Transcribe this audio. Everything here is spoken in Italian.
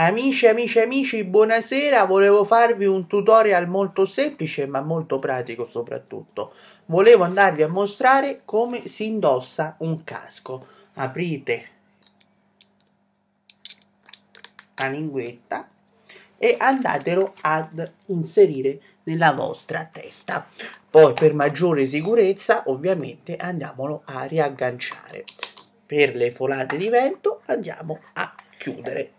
Amici, amici, amici, buonasera. Volevo farvi un tutorial molto semplice ma molto pratico soprattutto. Volevo andarvi a mostrare come si indossa un casco. Aprite la linguetta e andatelo ad inserire nella vostra testa. Poi per maggiore sicurezza ovviamente andiamolo a riagganciare. Per le folate di vento andiamo a chiudere